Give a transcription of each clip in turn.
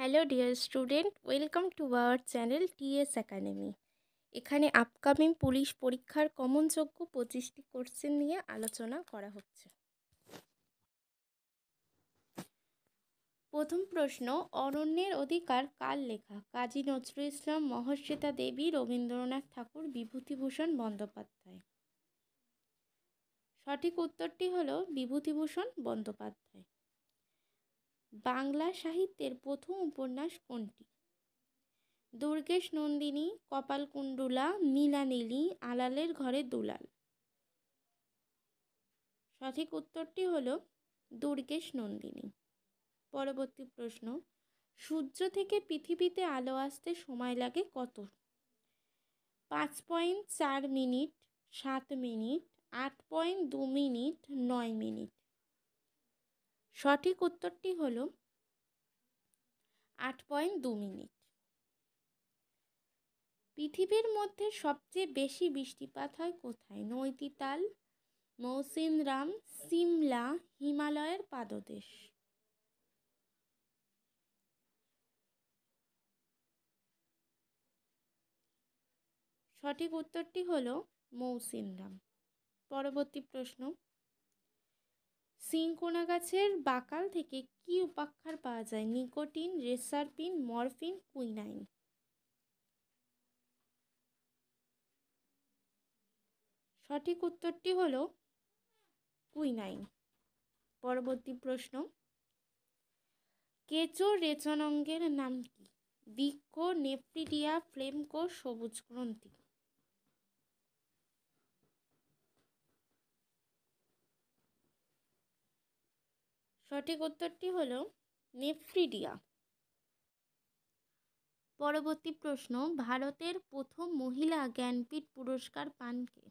Hello dear student welcome to our channel TS academy এখানে upcoming police পরীক্ষার কমনযোগ্য পঁচিশটি কোশ্চেন নিয়ে আলোচনা করা হচ্ছে প্রথম প্রশ্ন অরণ্যের অধিকার কার লেখা কাজী নজরুল ইসলাম মহর্ষিতা দেবী রবীন্দ্রনাথ ঠাকুর বিভূতিভূষণ বন্দ্যোপাধ্যায় সঠিক উত্তরটি হল বিভূতিভূষণ বন্দ্যোপাধ্যায় বাংলা সাহিত্যের প্রথম উপন্যাস কোনটি দুর্গেশ নন্দিনী কপালকুণ্ডুলা নীলানীলি আলালের ঘরে দুলাল সঠিক উত্তরটি হল দুর্গেশ নন্দিনী পরবর্তী প্রশ্ন সূর্য থেকে পৃথিবীতে আলো আসতে সময় লাগে কত পাঁচ পয়েন্ট চার মিনিট সাত মিনিট আট পয়েন্ট দু মিনিট নয় মিনিট সঠিক উত্তরটি হল আট পয়েন্ট দু মিনিট পৃথিবীর মধ্যে সবচেয়ে বেশি বৃষ্টিপাত হয় কোথায় নৈতিতাল মৌসিনরাম সিমলা হিমালয়ের পাদদেশ সঠিক উত্তরটি হল মৌসিনরাম পরবর্তী প্রশ্ন সিঙ্কোনা গাছের বাকাল থেকে কি উপাক্ষার পাওয়া যায় নিকোটিন রেসারপিন মরফিন কুইনাইন সঠিক উত্তরটি হল কুইনাইন পরবর্তী প্রশ্ন কেঁচো রেচন অঙ্গের নাম কি বৃক্ষ নেফ্রিডিয়া ফ্লেমকো সবুজ গ্রন্থি সঠিক উত্তরটি হল নেফ্রিডিয়া পরবর্তী প্রশ্ন ভারতের প্রথম মহিলা জ্ঞানপীঠ পুরস্কার পান কে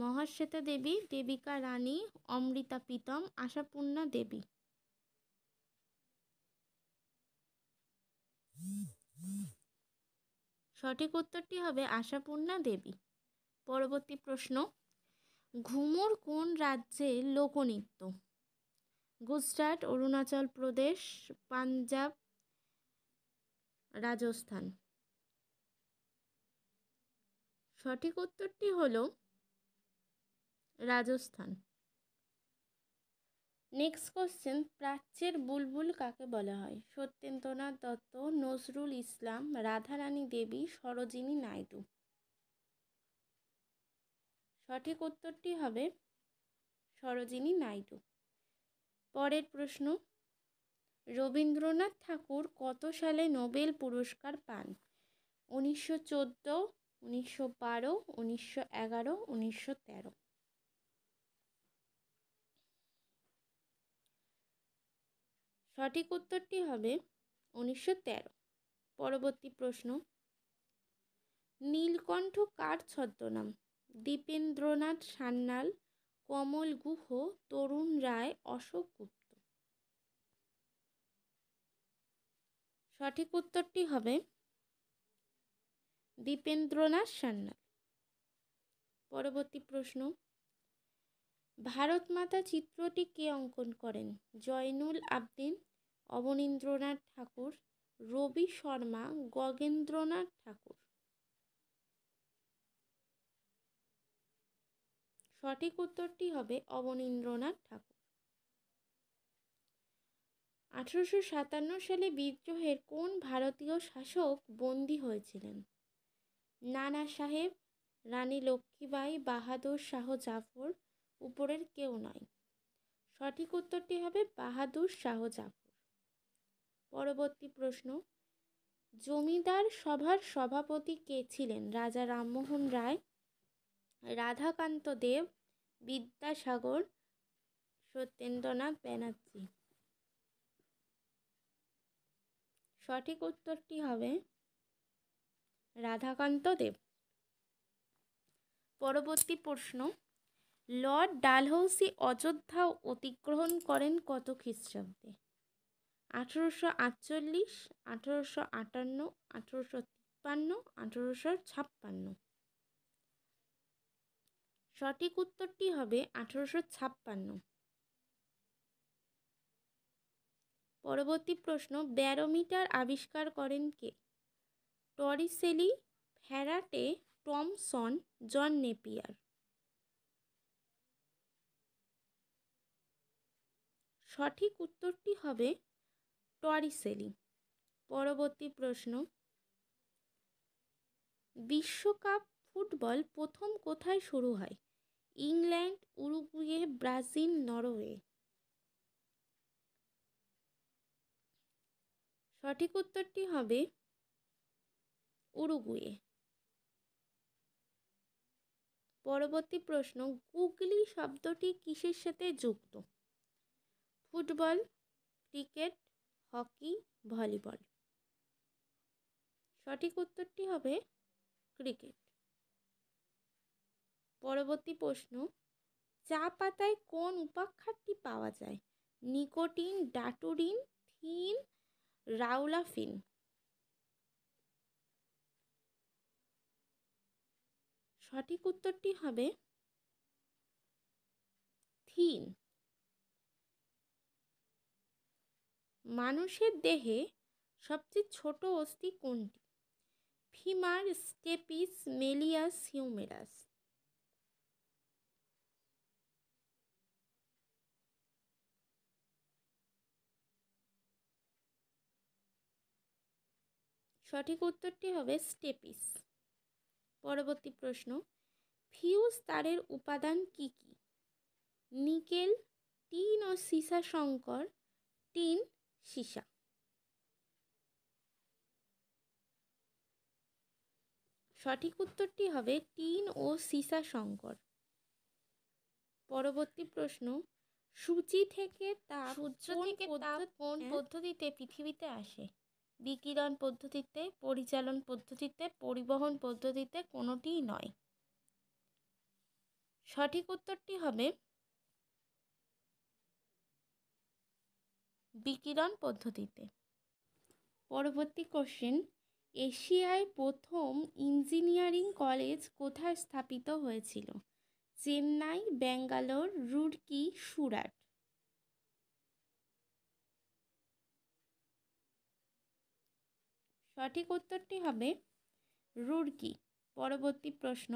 মহাশ্বেতা দেবী দেবিকা রানী অমৃতা প্রীতম আশাপূর্ণা দেবী সঠিক উত্তরটি হবে আশাপূর্ণা দেবী পরবর্তী প্রশ্ন ঘুমুর কোন রাজ্যে লোকনৃত্য গুজরাট অরুণাচল প্রদেশ পাঞ্জাব রাজস্থান সঠিক উত্তরটি হল রাজস্থান নেক্সট কোশ্চেন প্রাচ্যের বুলবুল কাকে বলা হয় সত্যেন্দ্রনাথ দত্ত নজরুল ইসলাম রাধারানী দেবী সরোজিনী নাইডু সঠিক উত্তরটি হবে সরোজিনী নাইডু পরের প্রশ্ন রবীন্দ্রনাথ ঠাকুর কত সালে নোবেল পুরস্কার পান উনিশশো চোদ্দো উনিশশো বারো উনিশশো এগারো উনিশশো তেরো সঠিক উত্তরটি হবে উনিশশো তেরো পরবর্তী প্রশ্ন নীলকণ্ঠ কার ছদ্মনাম দীপেন্দ্রনাথ সান্যাল কমল গুহ তরুণ রায় অশোক গুপ্ত সঠিক উত্তরটি হবে দীপেন্দ্রনাথ সান্যাল পরবর্তী প্রশ্ন ভারত মাতা চিত্রটি কে অঙ্কন করেন জয়নুল আবদিন অবনীন্দ্রনাথ ঠাকুর রবি শর্মা গগেন্দ্রনাথ ঠাকুর সঠিক উত্তরটি হবে অবনীন্দ্রনাথ ঠাকুর আঠেরোশো সাতান্ন সালে বিদ্রোহের কোন ভারতীয় শাসক বন্দী হয়েছিলেন নানা সাহেব রানী লক্ষ্মীবাই বাহাদুর শাহ জাফর উপরের কেউ নয় সঠিক উত্তরটি হবে বাহাদুর শাহ জাফর পরবর্তী প্রশ্ন জমিদার সভার সভাপতি কে ছিলেন রাজা রামমোহন রায় রাধাকান্ত দেব বিদ্যাসাগর সত্যেন্দ্রনাথ ব্যানার্জি সঠিক উত্তরটি হবে রাধাকান্ত দেব পরবর্তী প্রশ্ন লর্ড ডালহৌসি অযোধ্যা অতিগ্রহণ করেন কত খ্রিস্টাব্দে আঠেরোশো আটচল্লিশ আঠেরোশো আটান্ন আঠেরোশো তিপ্পান্ন আঠেরোশো ছাপ্পান্ন সঠিক উত্তরটি হবে আঠারোশো ছাপ্পান্ন পরবর্তী প্রশ্ন ব্যারোমিটার আবিষ্কার করেন কে Torricelli Faraday Thomson John Napier সঠিক উত্তরটি হবে টরিসেলি পরবর্তী প্রশ্ন বিশ্বকাপ ফুটবল প্রথম কোথায় শুরু হয় ইংল্যান্ড উরুগুয়ে ব্রাজিল নরওয়ে সঠিক উত্তরটি হবে উরুগুয়ে পরবর্তী প্রশ্ন গুগলি শব্দটি কিসের সাথে যুক্ত ফুটবল ক্রিকেট হকি ভলিবল সঠিক উত্তরটি হবে ক্রিকেট পরবর্তী প্রশ্ন চা পাতায় কোন উপাক্ষারটি পাওয়া যায় নিকোটিন ডাটুরিন থিন রাউলাফিন সঠিক উত্তরটি হবে থিন মানুষের দেহে সবচেয়ে ছোট অস্থি কোনটি ফিমার স্টেপিস মেলিয়াস হিউমেরাস সঠিক উত্তরটি হবে স্টেপিস পরবর্তী প্রশ্ন ফিউজ তারের উপাদান কি কি নিকেল টিন ও সীসা শঙ্কর টিন সীসা সঠিক উত্তরটি হবে টিন ও সীসা শঙ্কর পরবর্তী প্রশ্ন সূচি থেকে তাপ সূর্য থেকে তাপ কোন হ্যাঁ? পদ্ধতিতে পৃথিবীতে আসে বিকিরণ পদ্ধতিতে পরিচালন পদ্ধতিতে পরিবহন পদ্ধতিতে কোনোটিই নয় সঠিক উত্তরটি হবে বিকিরণ পদ্ধতিতে পরবর্তী কোশ্চেন এশিয়ায় প্রথম ইঞ্জিনিয়ারিং কলেজ কোথায় স্থাপিত হয়েছিল চেন্নাই ব্যাঙ্গালোর রুড়কি সুরাট সঠিক উত্তরটি হবে রুড়কি পরবর্তী প্রশ্ন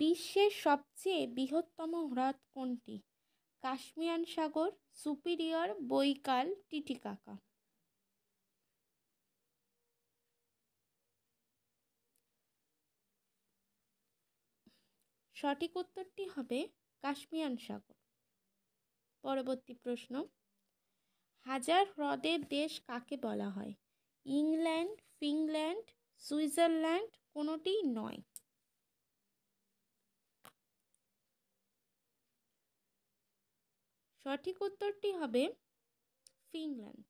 বিশ্বের সবচেয়ে বৃহত্তম হ্রদ কোনটি কাশ্মিয়ান সাগর সুপিরিয়র বৈকাল টিটিকাকা সঠিক উত্তরটি হবে কাশ্মিয়ান সাগর পরবর্তী প্রশ্ন হাজার হ্রদের দেশ কাকে বলা হয় ইংল্যান্ড ফিনল্যান্ড সুইজারল্যান্ড কোনোটি নয় সঠিক উত্তরটি হবে ফিনল্যান্ড